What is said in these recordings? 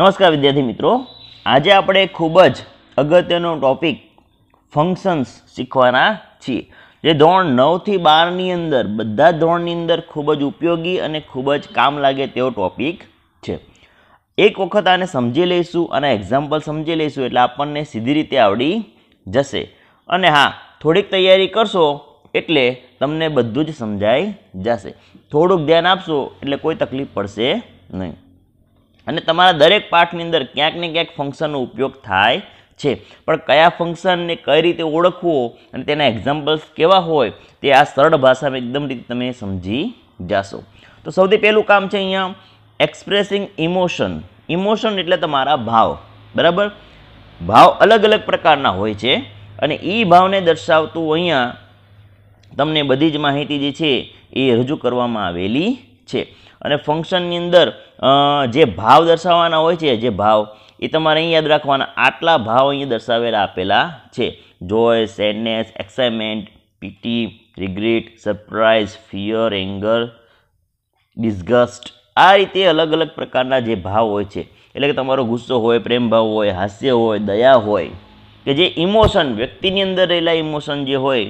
નમસ્કાર વિદ્યાર્થી મિત્રો આજે આપણે ખૂબ જ અગત્યનો ટૉપિક ફંક્શન્સ શીખવાના છીએ જે ધોરણ નવથી બારની અંદર બધા ધોરણની અંદર ખૂબ જ ઉપયોગી અને ખૂબ જ કામ લાગે તેવો ટોપિક છે એક વખત આને સમજી લઈશું અને એક્ઝામ્પલ સમજી લઈશું એટલે આપણને સીધી રીતે આવડી જશે અને હા થોડીક તૈયારી કરશો એટલે તમને બધું જ સમજાઈ જશે થોડુંક ધ્યાન આપશો એટલે કોઈ તકલીફ પડશે નહીં અને તમારા દરેક પાઠની અંદર ક્યાંક ને ક્યાંક ફંક્શનનો ઉપયોગ થાય છે પણ કયા ફંક્શનને કઈ રીતે ઓળખવો અને તેના એક્ઝામ્પલ્સ કેવા હોય તે આ સરળ ભાષામાં એકદમ રીતે તમે સમજી જાશો તો સૌથી પહેલું કામ છે અહીંયા એક્સપ્રેસિંગ ઇમોશન ઇમોશન એટલે તમારા ભાવ બરાબર ભાવ અલગ અલગ પ્રકારના હોય છે અને એ ભાવને દર્શાવતું અહીંયા તમને બધી જ માહિતી જે છે એ રજૂ કરવામાં આવેલી છે અને ફંક્શનની અંદર જે ભાવ દર્શાવવાના હોય છે જે ભાવ એ તમારે અહીં યાદ રાખવાના આટલા ભાવ અહીં દર્શાવેલા આપેલા છે joy sadness excitement pity regret surprise fear anger disgust આ રીતે અલગ અલગ પ્રકારના જે ભાવ હોય છે એટલે કે તમારો ગુસ્સો હોય પ્રેમ ભાવ હોય હાસ્ય હોય દયા હોય કે જે ઇમોશન વ્યક્તિની અંદર રહેલા ઇમોશન જે હોય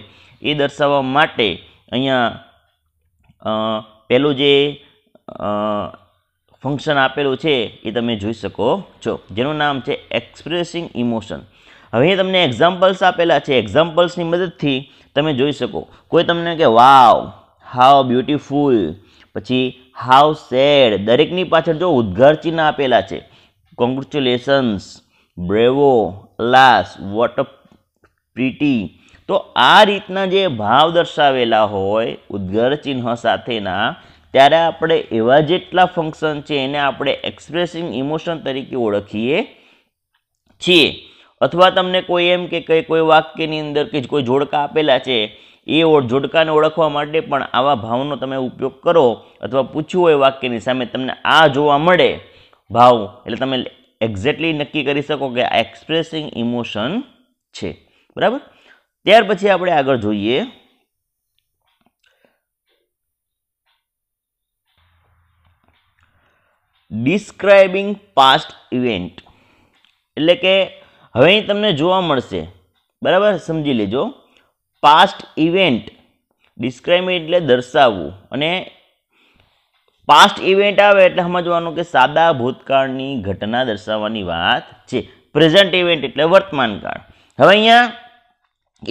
એ દર્શાવવા માટે અહીંયા પહેલું જે ફંક્શન આપેલું છે એ તમે જોઈ શકો છો જેનું નામ છે એક્સપ્રેસિંગ ઇમોશન હવે તમને એક્ઝામ્પલ્સ આપેલા છે એક્ઝામ્પલ્સની મદદથી તમે જોઈ શકો કોઈ તમને કે વાવ હાવ બ્યુટીફુલ પછી હાવ સેડ દરેકની પાછળ જો ઉદ્ગાર ચિહ્ન આપેલા છે congratulations bravo alas what pretty તો આ રીતના જે ભાવ દર્શાવેલા હોય ઉદ્ગર ચિહ્ન સાથેના ત્યારે આપણે એવા જેટલા ફંક્શન છે એને આપણે એક્સપ્રેસિંગ ઇમોશન તરીકે ઓળખીએ છીએ અથવા તમને કોઈ એમ કે કંઈ કોઈ વાક્યની અંદર કે કોઈ જોડકા આપેલા છે એ જોડકાને ઓળખવા માટે પણ આવા ભાવનો તમે ઉપયોગ કરો અથવા પૂછ્યું હોય વાક્યની સામે તમને આ જોવા મળે ભાવ એટલે તમે એક્ઝેક્ટલી નક્કી કરી શકો કે આ એક્સપ્રેસિંગ ઇમોશન છે બરાબર ત્યાર પછી આપણે આગળ જોઈએ ડિસ્ક્રાઇબિંગ પાસ્ટ ઇવેન્ટ એટલે કે હવે તમને જોવા મળશે બરાબર સમજી લેજો પાસ્ટ ઇવેન્ટ ડિસ્ક્રાઇબ એટલે દર્શાવવું અને પાસ્ટ ઇવેન્ટ આવે એટલે સમજવાનું કે સાદા ભૂતકાળની ઘટના દર્શાવવાની વાત છે પ્રેઝન્ટ ઇવેન્ટ એટલે વર્તમાનકાળ હવે અહીંયા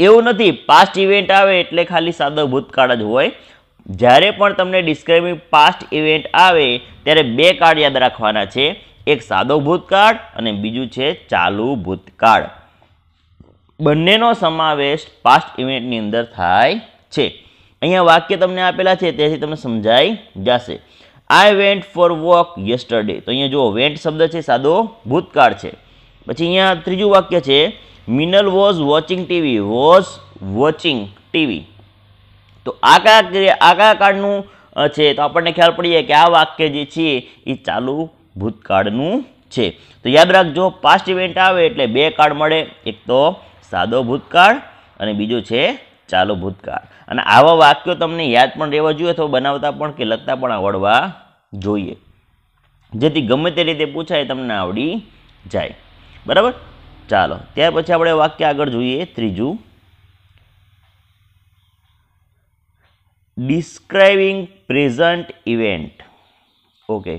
એવું નથી પાસ્ટ ઇવેન્ટ આવે એટલે ખાલી સાદો ભૂતકાળ જ હોય જ્યારે પણ તમને ડિસ્ક્રાઇબિંગ પાસ્ટ ઇવેન્ટ આવે ત્યારે બે કાર્ડ યાદ રાખવાના છે એક સાદો ભૂતકાળ અને બીજું છે ચાલુ ભૂતકાળ બંનેનો સમાવેશ પાસ્ટ ઇવેન્ટની અંદર થાય છે અહીંયા વાક્ય તમને આપેલા છે તેથી તમને સમજાઈ જશે I went for walk yesterday તો અહીંયા જુઓ વેન્ટ શબ્દ છે સાદો ભૂતકાળ છે પછી અહીંયા ત્રીજું વાક્ય છે Minal was watching TV was watching TV તો આ કયા આ કયા કાળનું છે તો આપણને ખ્યાલ પડીએ કે આ વાક્ય જે છે એ ચાલુ ભૂતકાળનું છે તો યાદ રાખજો પાસ્ટ ઇવેન્ટ આવે એટલે બે કાળ મળે એક તો સાદો ભૂતકાળ અને બીજો છે ચાલુ ભૂતકાળ અને આવા વાક્યો તમને યાદ પણ રહેવા જોઈએ અથવા બનાવતા પણ કે લગતા પણ આવડવા જોઈએ જેથી ગમે તે રીતે પૂછાય તમને આવડી જાય બરાબર ચાલો ત્યાર પછી આપણે વાક્ય આગળ જોઈએ ત્રીજું describing present event okay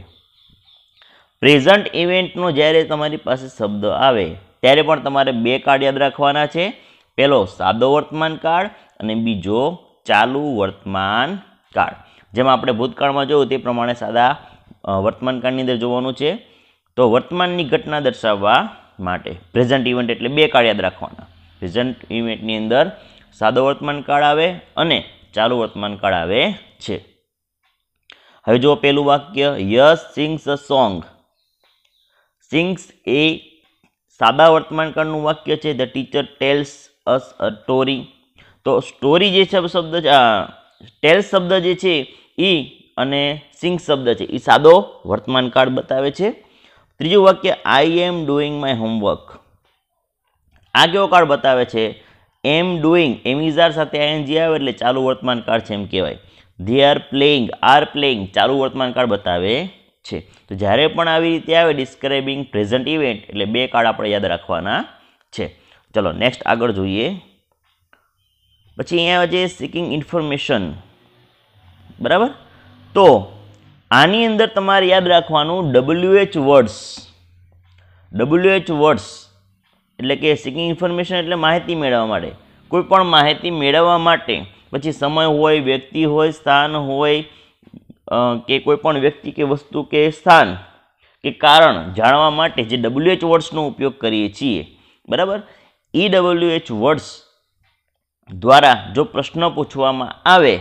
present ઇવેન્ટનો જ્યારે તમારી પાસે શબ્દ આવે ત્યારે પણ તમારે બે કાર્ડ યાદ રાખવાના છે પહેલો સાદો વર્તમાન કાર્ડ અને બીજો ચાલુ વર્તમાન કાર્ડ જેમ આપણે ભૂતકાળમાં જોયું તે પ્રમાણે સાદા વર્તમાન કાળની અંદર જોવાનું છે તો વર્તમાનની ઘટના દર્શાવવા માટે પ્રેઝન્ટ ઇવેન્ટ એટલે બે કાર્ડ યાદ રાખવાના પ્રેઝન્ટ ઇવેન્ટની અંદર સાદો વર્તમાન કાર્ડ આવે અને ચાલુ વર્તમાન કાળ આવે છે હવે જો પહેલું વાક્ય Yash sings a song sings એ સાદા વર્તમાન કાળનું વાક્ય છે the teacher tells us a story તો સ્ટોરી જે છે શબ્દ ટેલ્સ શબ્દ જે છે એ અને સિંગ શબ્દ છે એ સાદો વર્તમાન કાળ બતાવે છે ત્રીજું વાક્ય I am doing my homework આ કેવો કાળ બતાવે છે એમ ડુઈંગ એમ ઇઝાર સાથે આઈએનજી આવે એટલે ચાલુ વર્તમાન કાળ છે એમ કહેવાય they are playing are playing ચાલુ વર્તમાન કાળ બતાવે છે તો જ્યારે પણ આવી રીતે આવે ડિસ્ક્રાઇબિંગ પ્રેઝન્ટ ઇવેન્ટ એટલે બે કાર્ડ આપણે યાદ રાખવાના છે ચલો નેક્સ્ટ આગળ જોઈએ પછી અહીંયા જે સિકિંગ ઇન્ફોર્મેશન બરાબર તો આની અંદર તમારે યાદ રાખવાનું ડબલ્યુએચ વર્ડ્સ ડબલ્યુએચ વર્ડ્સ એટલે કે સિકિંગ ઇન્ફોર્મેશન એટલે માહિતી મેળવવા માટે કોઈપણ માહિતી મેળવવા માટે પછી સમય હોય વ્યક્તિ હોય સ્થાન હોય કે કોઈપણ વ્યક્તિ કે વસ્તુ કે સ્થાન કે કારણ જાણવા માટે જે ડબલ્યુએચ વર્ડ્સનો ઉપયોગ કરીએ છીએ બરાબર ઈ ડબલ્યુએચ વર્ડ્સ દ્વારા જો પ્રશ્ન પૂછવામાં આવે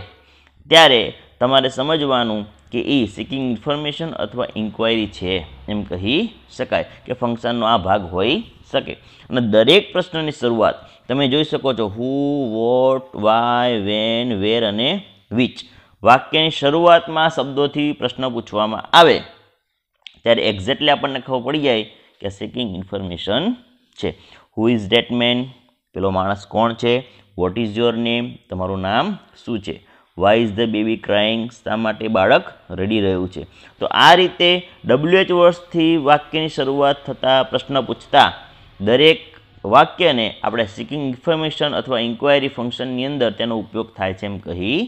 ત્યારે તમારે સમજવાનું કે એ સિકિંગ ઇન્ફોર્મેશન અથવા ઇન્ક્વાયરી છે એમ કહી શકાય કે ફંક્શનનો આ ભાગ હોય શકે અને દરેક પ્રશ્નની શરૂઆત તમે જોઈ શકો છો who what why when where અને વિચ વાક્યની શરૂઆતમાં શબ્દોથી પ્રશ્ન પૂછવામાં આવે ત્યારે એક્ઝેક્ટલી આપણને ખબર પડી જાય કે સિકિંગ ઇન્ફોર્મેશન છે હુ ઇઝ ડેટ મેન પેલો માણસ કોણ છે વોટ ઇઝ યોર નેમ તમારું નામ શું છે why is the baby crying શા માટે બાળક રડી રહ્યું છે તો આ રીતે ડબલ્યુએચ વર્ષથી વાક્યની શરૂઆત થતાં પ્રશ્ન પૂછતા દરેક વાક્યને આપણે સિકિંગ ઇન્ફોર્મેશન અથવા ઇન્ક્વાયરી ફંક્શનની અંદર તેનો ઉપયોગ થાય છે એમ કહી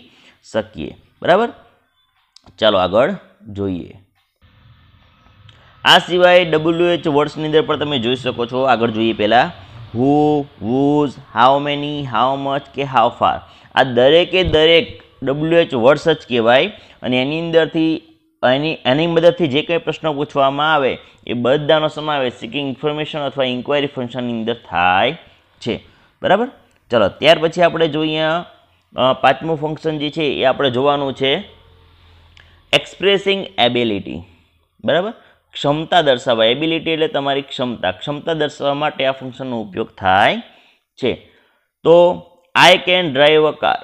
શકીએ બરાબર ચાલો આગળ જોઈએ આ સિવાય ડબલ્યુએચ વર્ડ્સની અંદર પણ તમે જોઈ શકો છો આગળ જોઈએ પહેલાં who whose how many how much કે હાઉ ફાર આ દરેકે દરેક ડબલ્યુએચ વર્ડ્સ જ કહેવાય અને એની અંદરથી એની એની મદદથી જે કંઈ પ્રશ્નો પૂછવામાં આવે એ બધાનો સમાવેશ સિકિંગ ઇન્ફોર્મેશન અથવા ઇન્ક્વાયરી ફંક્શનની અંદર થાય છે બરાબર ચલો ત્યાર પછી આપણે જોઈએ પાંચમું ફંક્શન જે છે એ આપણે જોવાનું છે એક્સપ્રેસિંગ એબિલિટી બરાબર ક્ષમતા દર્શાવવા એબિલિટી એટલે તમારી ક્ષમતા ક્ષમતા દર્શાવવા માટે આ ફંક્શનનો ઉપયોગ થાય છે તો I can drive a car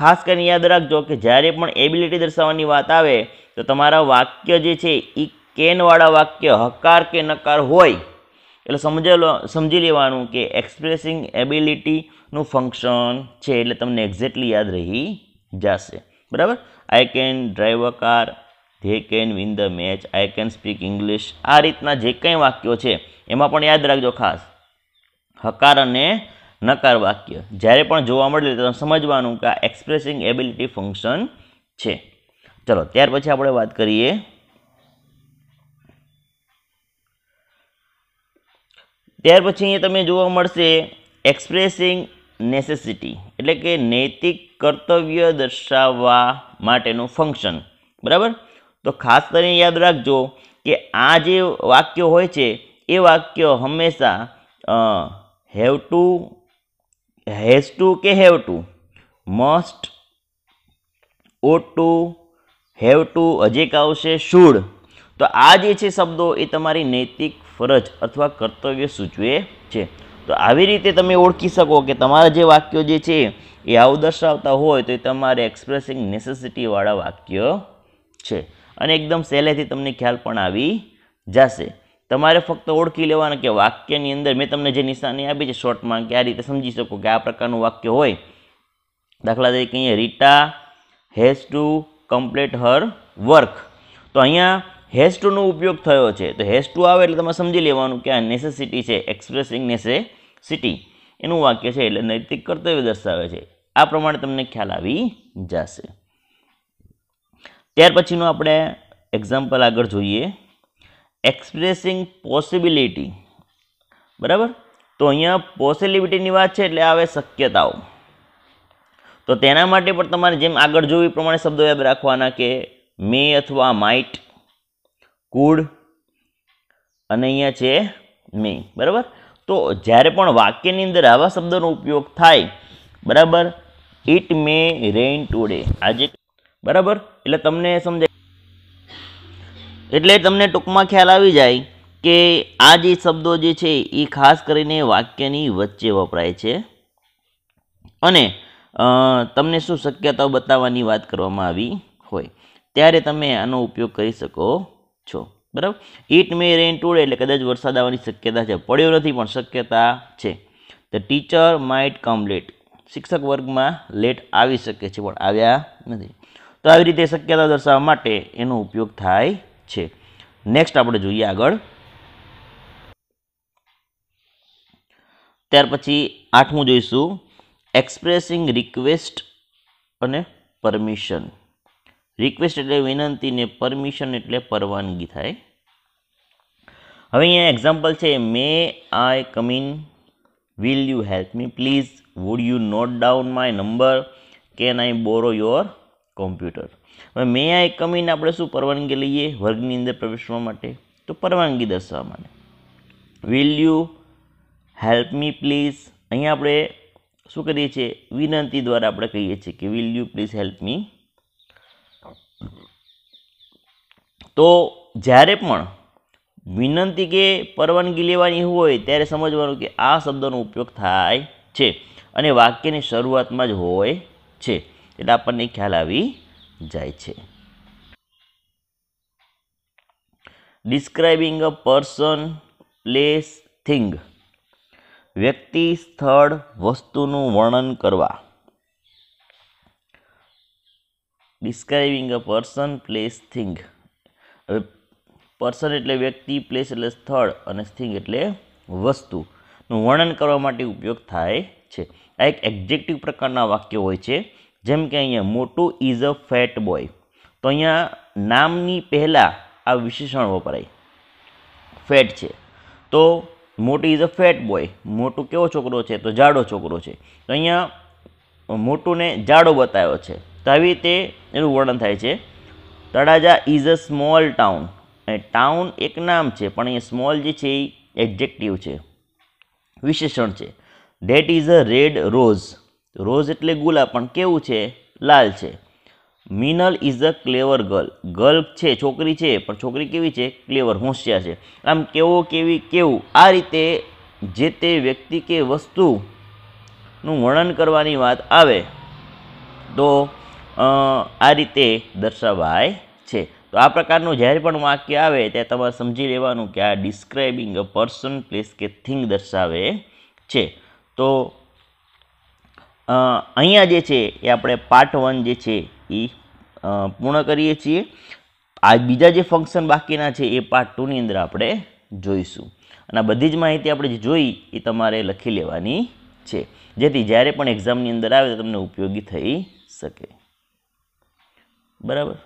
ખાસ કરીને યાદ રાખજો કે જ્યારે પણ એબિલિટી દર્શાવવાની વાત આવે તો તમારા વાક્ય જે છે એ કેનવાળા વાક્ય હકાર કે નકાર હોય એટલે સમજેલો સમજી લેવાનું કે એક્સપ્રેસિંગ એબિલિટીનું ફંક્શન છે એટલે તમને એક્ઝેક્ટલી યાદ રહી જશે બરાબર I can drive a car they can win the match I can speak English આ રીતના જે કંઈ વાક્યો છે એમાં પણ યાદ રાખજો ખાસ હકાર અને નકાર વાક્ય જ્યારે પણ જોવા મળે ત્યારે સમજવાનું કે આ એક્સપ્રેસિંગ એબિલિટી ફંક્શન છે ચલો ત્યાર પછી આપણે વાત કરીએ ત્યાર પછી અહીંયા તમે જોવા મળશે એક્સપ્રેસિંગ નેસેસિટી એટલે કે નૈતિક કર્તવ્ય દર્શાવવા માટેનું ફંક્શન બરાબર તો ખાસ કરીને યાદ રાખજો કે આ જે વાક્ય હોય છે એ વાક્ય હંમેશા હેવ ટુ હેઝ ટુ કે have to must ought to have to હજી આવશે શુડ તો આ જે છે શબ્દો એ તમારી નૈતિક ફરજ અથવા કર્તવ્ય સૂચવે છે તો આવી રીતે તમે ઓળખી શકો કે તમારા જે વાક્યો જે છે એ આવું દર્શાવતા હોય તો એ તમારે એક્સપ્રેસિંગ નેસેસિટીવાળા વાક્ય છે અને એકદમ સહેલેથી તમને ખ્યાલ પણ આવી જશે તમારે ફક્ત ઓળખી લેવાનું કે વાક્યની અંદર મેં તમને જે નિશાની આપી છે શોર્ટમાં કે આ રીતે સમજી શકો કે આ પ્રકારનું વાક્ય હોય દાખલા તરીકે અહીંયા Rita has to complete her work તો અહીંયા હેઝ ટુનો ઉપયોગ થયો છે તો હેઝ ટુ આવે એટલે તમે સમજી લેવાનું કે આ નેસેસિટી છે એક્સપ્રેસિંગ નેસેસિટી એનું વાક્ય છે એટલે નૈતિક કર્તવ્ય દર્શાવે છે આ પ્રમાણે તમને ખ્યાલ આવી જશે ત્યાર પછીનું આપણે એક્ઝામ્પલ આગળ જોઈએ એક્સપ્રેસિંગ પોસિબિલિટી બરાબર તો અહીંયા પોસિબિલિટીની વાત છે એટલે આવે શક્યતાઓ તો તેના માટે પણ તમારે જેમ આગળ જોવી પ્રમાણે શબ્દો યાદ રાખવાના કે મે અથવા માઇટ કુડ અને અહીંયા છે મે બરાબર તો જ્યારે પણ વાક્યની અંદર આવા શબ્દોનો ઉપયોગ થાય બરાબર ઇટ મે રેઇન ટુડે આજે બરાબર એટલે તમને સમજાય એટલે તમને ટૂંકમાં ખ્યાલ આવી જાય કે આ જે શબ્દો જે છે એ ખાસ કરીને વાક્યની વચ્ચે વપરાય છે અને તમને શું શક્યતાઓ બતાવવાની વાત કરવામાં આવી હોય ત્યારે તમે આનો ઉપયોગ કરી શકો છો બરાબર ઇટ મે રેન ટુડે એટલે કદાચ વરસાદ આવવાની શક્યતા છે પડ્યો નથી પણ શક્યતા છે the teacher might come late શિક્ષક વર્ગમાં લેટ આવી શકે છે પણ આવ્યા નથી તો આવી રીતે શક્યતા દર્શાવવા માટે એનો ઉપયોગ થાય છે નેક્સ્ટ આપણે જોઈએ આગળ ત્યાર પછી આઠમું જોઈશું એક્સપ્રેસિંગ રિક્વેસ્ટ અને પરમિશન રિક્વેસ્ટ એટલે વિનંતી ને પરમિશન એટલે પરવાનગી થાય હવે અહીંયા એક્ઝામ્પલ છે may I come in will you help me please would you note down my number can I borrow your computer હવે મેં આ એક ઇન આપણે શું પરવાનગી લઈએ વર્ગની અંદર પ્રવેશવા માટે તો પરવાનગી દર્શાવવા માટે will you help me please અહીંયા આપણે શું કરીએ છીએ વિનંતી દ્વારા આપણે કહીએ છીએ કે will you please help me તો જ્યારે પણ વિનંતી કે પરવાનગી લેવાની હોય ત્યારે સમજવાનું કે આ શબ્દનો ઉપયોગ થાય છે અને વાક્યની શરૂઆતમાં જ હોય છે એટલે આપણને ખ્યાલ આવી જાય છે describing a person place thing વ્યક્તિ સ્થળ વસ્તુનું વર્ણન કરવા describing a person place thing હવે પર્સન એટલે વ્યક્તિ પ્લેસ એટલે સ્થળ અને થિંગ એટલે વસ્તુનું વર્ણન કરવા માટે ઉપયોગ થાય છે આ એક એક્ઝેક્ટિવ પ્રકારના વાક્ય હોય છે જેમ કે અહીંયા મોટું ઇઝ અ ફેટ બોય તો અહીંયા નામની પહેલાં આ વિશેષણ વપરાય ફેટ છે તો મોટો ઇઝ અ ફેટ બોય મોટું કેવો છોકરો છે તો જાડો છોકરો છે તો અહીંયા મોટુંને જાડો બતાવ્યો છે તો આવી રીતે એનું વર્ણન થાય છે Talaja is a small town અને ટાઉન એક નામ છે પણ અહીંયા સ્મોલ જે છે એ એડજેક્ટિવ છે વિશેષણ છે that is a red rose rose એટલે ગુલાબ પણ કેવું છે લાલ છે Minal is a clever girl girl છે છોકરી છે પણ છોકરી કેવી છે ક્લેવર હોશિયાર છે આમ કેવો કેવી કેવું આ રીતે જે તે વ્યક્તિ કે વસ્તુનું વર્ણન કરવાની વાત આવે તો આ રીતે દર્શાવાય છે તો આ પ્રકારનું જ્યારે પણ વાક્ય આવે ત્યારે તમારે સમજી લેવાનું કે આ ડિસ્ક્રાઇબિંગ અ પર્સન પ્લેસ કે થિંગ દર્શાવે છે તો અહીંયા જે છે એ આપણે પાર્ટ વન જે છે એ પૂર્ણ કરીએ છીએ આ બીજા જે ફંક્શન બાકીના છે એ પાર્ટ ટુની અંદર આપણે જોઈશું અને બધી જ માહિતી આપણે જે જોઈ એ તમારે લખી લેવાની છે જેથી જ્યારે પણ એક્ઝામની અંદર આવે તો તમને ઉપયોગી થઈ શકે બરાબર